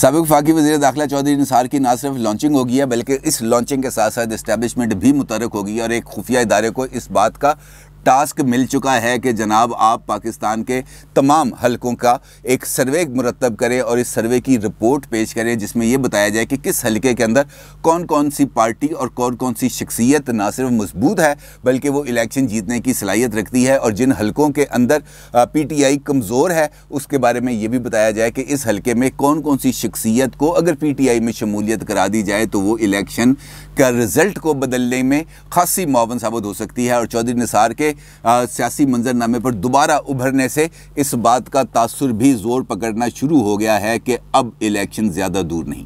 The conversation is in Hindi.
सबक फाकी वजी दाखिला चौधरी निसार की ना सिर्फ लॉन्चिंग होगी है बल्कि इस लॉन्चिंग के साथ साथ इस्टेबलिशमेंट भी मुतरक होगी और एक खुफिया इदारे को इस बात का टास्क मिल चुका है कि जनाब आप पाकिस्तान के तमाम हलकों का एक सर्वे मुरतब करें और इस सर्वे की रिपोर्ट पेश करें जिसमें यह बताया जाए कि किस हलके के अंदर कौन कौन सी पार्टी और कौन कौन सी शख्सियत ना सिर्फ मजबूत है बल्कि वो इलेक्शन जीतने की सलाहियत रखती है और जिन हलकों के अंदर पी टी आई कमज़ोर है उसके बारे में ये भी बताया जाए कि इस हलके में कौन कौन सी शख्सियत को अगर पी टी आई में शमूलियत करा दी जाए तो वो इलेक्शन का रिज़ल्ट को बदलने में खासी मावन साबित हो सकती है और चौधरी निसार के सियासी मंजरनामे पर दोबारा उभरने से इस बात का तासर भी ज़ोर पकड़ना शुरू हो गया है कि अब इलेक्शन ज़्यादा दूर नहीं